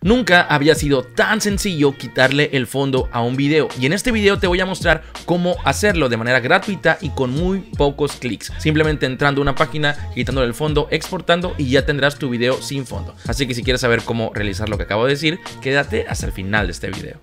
Nunca había sido tan sencillo quitarle el fondo a un video y en este video te voy a mostrar cómo hacerlo de manera gratuita y con muy pocos clics. Simplemente entrando a una página, quitándole el fondo, exportando y ya tendrás tu video sin fondo. Así que si quieres saber cómo realizar lo que acabo de decir, quédate hasta el final de este video.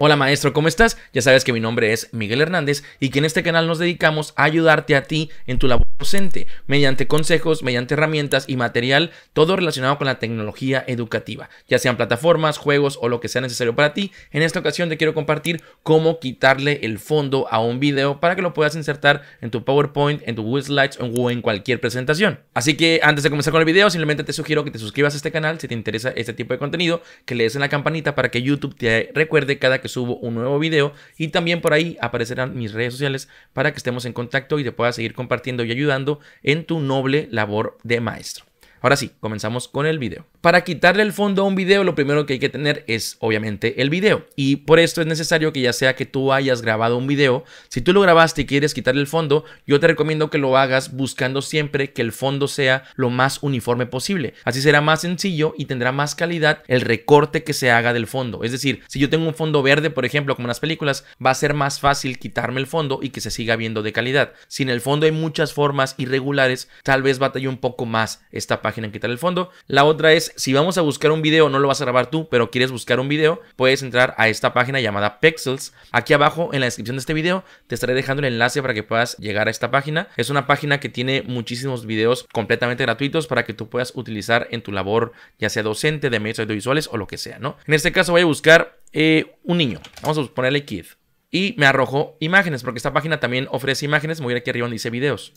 Hola maestro, ¿cómo estás? Ya sabes que mi nombre es Miguel Hernández y que en este canal nos dedicamos a ayudarte a ti en tu labor docente, mediante consejos, mediante herramientas y material, todo relacionado con la tecnología educativa, ya sean plataformas, juegos o lo que sea necesario para ti. En esta ocasión te quiero compartir cómo quitarle el fondo a un video para que lo puedas insertar en tu PowerPoint, en tu Google Slides o en cualquier presentación. Así que antes de comenzar con el video, simplemente te sugiero que te suscribas a este canal si te interesa este tipo de contenido, que le des en la campanita para que YouTube te recuerde cada que subo un nuevo video y también por ahí aparecerán mis redes sociales para que estemos en contacto y te puedas seguir compartiendo y ayudando ayudando en tu noble labor de maestro. Ahora sí, comenzamos con el video. Para quitarle el fondo a un video, lo primero que hay que tener es obviamente el video. Y por esto es necesario que ya sea que tú hayas grabado un video, si tú lo grabaste y quieres quitarle el fondo, yo te recomiendo que lo hagas buscando siempre que el fondo sea lo más uniforme posible. Así será más sencillo y tendrá más calidad el recorte que se haga del fondo. Es decir, si yo tengo un fondo verde, por ejemplo, como en las películas, va a ser más fácil quitarme el fondo y que se siga viendo de calidad. Si en el fondo hay muchas formas irregulares, tal vez batalle un poco más esta en quitar el fondo. La otra es, si vamos a buscar un video, no lo vas a grabar tú, pero quieres buscar un video, puedes entrar a esta página llamada Pexels. Aquí abajo en la descripción de este video te estaré dejando el enlace para que puedas llegar a esta página. Es una página que tiene muchísimos videos completamente gratuitos para que tú puedas utilizar en tu labor, ya sea docente, de medios audiovisuales o lo que sea, ¿no? En este caso voy a buscar eh, un niño. Vamos a ponerle kid y me arrojo imágenes, porque esta página también ofrece imágenes. Me voy aquí arriba donde dice videos.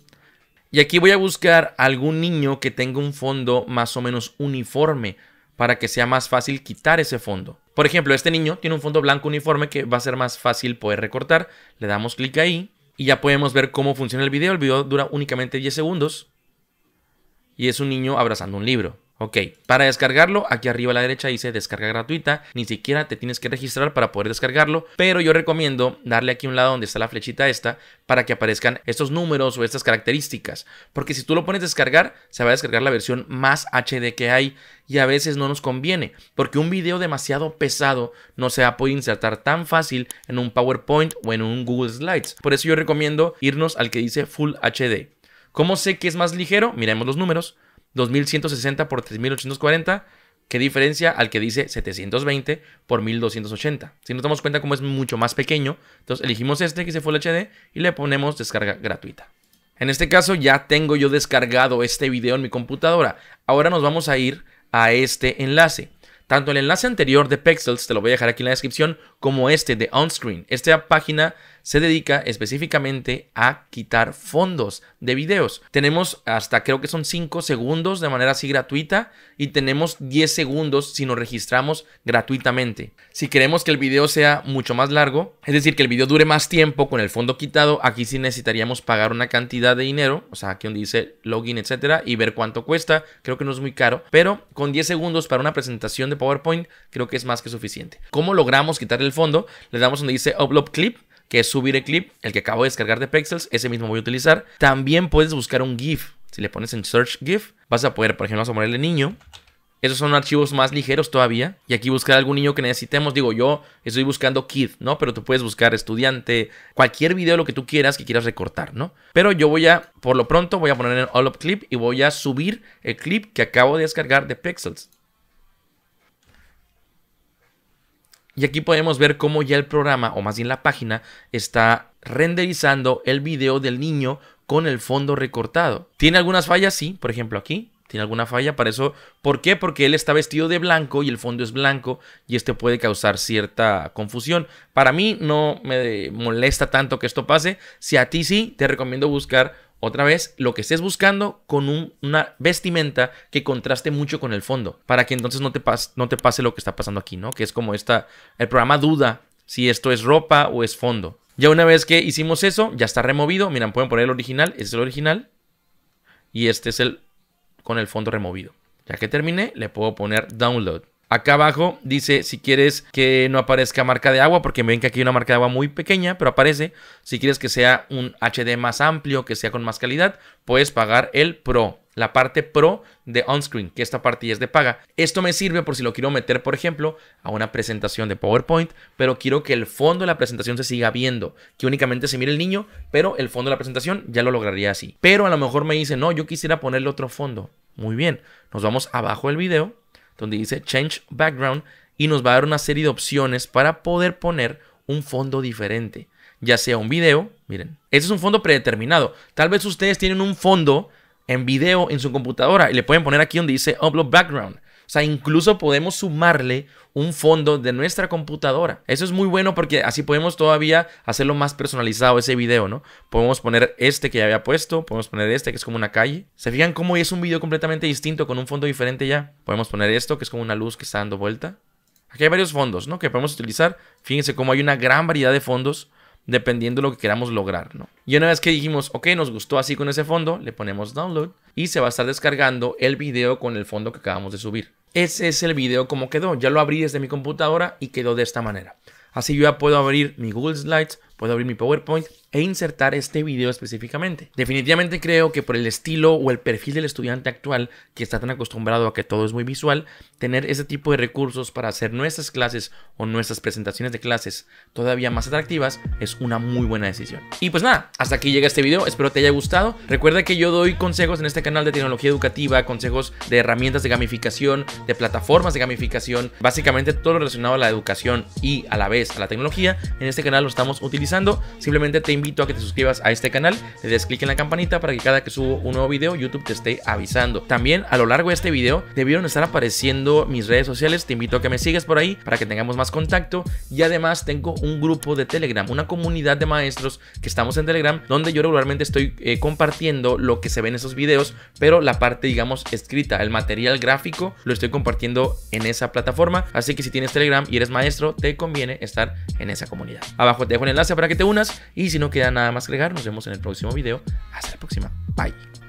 Y aquí voy a buscar algún niño que tenga un fondo más o menos uniforme para que sea más fácil quitar ese fondo. Por ejemplo, este niño tiene un fondo blanco uniforme que va a ser más fácil poder recortar. Le damos clic ahí y ya podemos ver cómo funciona el video. El video dura únicamente 10 segundos y es un niño abrazando un libro. Ok, para descargarlo, aquí arriba a la derecha dice descarga gratuita, ni siquiera te tienes que registrar para poder descargarlo, pero yo recomiendo darle aquí un lado donde está la flechita esta para que aparezcan estos números o estas características, porque si tú lo pones descargar, se va a descargar la versión más HD que hay y a veces no nos conviene, porque un video demasiado pesado no se ha podido insertar tan fácil en un PowerPoint o en un Google Slides, por eso yo recomiendo irnos al que dice Full HD. ¿Cómo sé que es más ligero? Miremos los números. 2160 por 3840. ¿Qué diferencia al que dice 720 por 1280? Si nos damos cuenta como es mucho más pequeño, entonces elegimos este que se fue el HD y le ponemos descarga gratuita. En este caso ya tengo yo descargado este video en mi computadora. Ahora nos vamos a ir a este enlace. Tanto el enlace anterior de Pexels, te lo voy a dejar aquí en la descripción, como este de OnScreen. Esta página se dedica específicamente a quitar fondos de videos. Tenemos hasta creo que son 5 segundos de manera así gratuita y tenemos 10 segundos si nos registramos gratuitamente. Si queremos que el video sea mucho más largo, es decir, que el video dure más tiempo con el fondo quitado, aquí sí necesitaríamos pagar una cantidad de dinero, o sea, aquí donde dice login, etcétera, y ver cuánto cuesta. Creo que no es muy caro, pero con 10 segundos para una presentación de PowerPoint creo que es más que suficiente. ¿Cómo logramos quitar el fondo? Le damos donde dice Upload Clip que es subir el clip, el que acabo de descargar de Pexels, ese mismo voy a utilizar. También puedes buscar un GIF. Si le pones en Search GIF, vas a poder, por ejemplo, vamos a ponerle niño. Esos son archivos más ligeros todavía. Y aquí buscar algún niño que necesitemos. Digo, yo estoy buscando kid, ¿no? Pero tú puedes buscar estudiante, cualquier video, lo que tú quieras, que quieras recortar, ¿no? Pero yo voy a, por lo pronto, voy a poner en All Up Clip y voy a subir el clip que acabo de descargar de Pixels. Y aquí podemos ver cómo ya el programa, o más bien la página, está renderizando el video del niño con el fondo recortado. ¿Tiene algunas fallas? Sí, por ejemplo aquí. Tiene alguna falla para eso. ¿Por qué? Porque él está vestido de blanco y el fondo es blanco y esto puede causar cierta confusión. Para mí no me molesta tanto que esto pase. Si a ti sí, te recomiendo buscar otra vez, lo que estés buscando con una vestimenta que contraste mucho con el fondo, para que entonces no te, no te pase lo que está pasando aquí, ¿no? Que es como esta, el programa duda si esto es ropa o es fondo. Ya una vez que hicimos eso, ya está removido. Miren, pueden poner el original, este es el original. Y este es el con el fondo removido. Ya que terminé, le puedo poner download. Acá abajo dice si quieres que no aparezca marca de agua, porque ven que aquí hay una marca de agua muy pequeña, pero aparece. Si quieres que sea un HD más amplio, que sea con más calidad, puedes pagar el Pro, la parte Pro de OnScreen, que esta parte ya es de paga. Esto me sirve por si lo quiero meter, por ejemplo, a una presentación de PowerPoint, pero quiero que el fondo de la presentación se siga viendo, que únicamente se mire el niño, pero el fondo de la presentación ya lo lograría así. Pero a lo mejor me dice, no, yo quisiera ponerle otro fondo. Muy bien, nos vamos abajo del video donde dice Change Background y nos va a dar una serie de opciones para poder poner un fondo diferente, ya sea un video, miren, este es un fondo predeterminado, tal vez ustedes tienen un fondo en video en su computadora y le pueden poner aquí donde dice Upload Background o sea, incluso podemos sumarle un fondo de nuestra computadora. Eso es muy bueno porque así podemos todavía hacerlo más personalizado ese video, ¿no? Podemos poner este que ya había puesto, podemos poner este que es como una calle. ¿Se fijan cómo es un video completamente distinto con un fondo diferente ya? Podemos poner esto que es como una luz que está dando vuelta. Aquí hay varios fondos, ¿no? Que podemos utilizar. Fíjense cómo hay una gran variedad de fondos dependiendo de lo que queramos lograr, ¿no? Y una vez que dijimos, ok, nos gustó así con ese fondo, le ponemos download y se va a estar descargando el video con el fondo que acabamos de subir. Ese es el video como quedó. Ya lo abrí desde mi computadora y quedó de esta manera. Así yo ya puedo abrir mi Google Slides, puedo abrir mi PowerPoint e insertar este video específicamente. Definitivamente creo que por el estilo o el perfil del estudiante actual que está tan acostumbrado a que todo es muy visual, tener ese tipo de recursos para hacer nuestras clases o nuestras presentaciones de clases todavía más atractivas es una muy buena decisión. Y pues nada, hasta aquí llega este video, espero te haya gustado. Recuerda que yo doy consejos en este canal de tecnología educativa, consejos de herramientas de gamificación, de plataformas de gamificación, básicamente todo lo relacionado a la educación y a la vez a la tecnología. En este canal lo estamos utilizando, simplemente te invito a que te suscribas a este canal, le des clic en la campanita para que cada que subo un nuevo video YouTube te esté avisando. También a lo largo de este video debieron estar apareciendo mis redes sociales, te invito a que me sigas por ahí para que tengamos más contacto y además tengo un grupo de Telegram, una comunidad de maestros que estamos en Telegram donde yo regularmente estoy eh, compartiendo lo que se ve en esos videos, pero la parte digamos escrita, el material gráfico lo estoy compartiendo en esa plataforma, así que si tienes Telegram y eres maestro te conviene estar en esa comunidad. Abajo te dejo el enlace para que te unas y si no queda nada más agregar. Nos vemos en el próximo video. Hasta la próxima. Bye.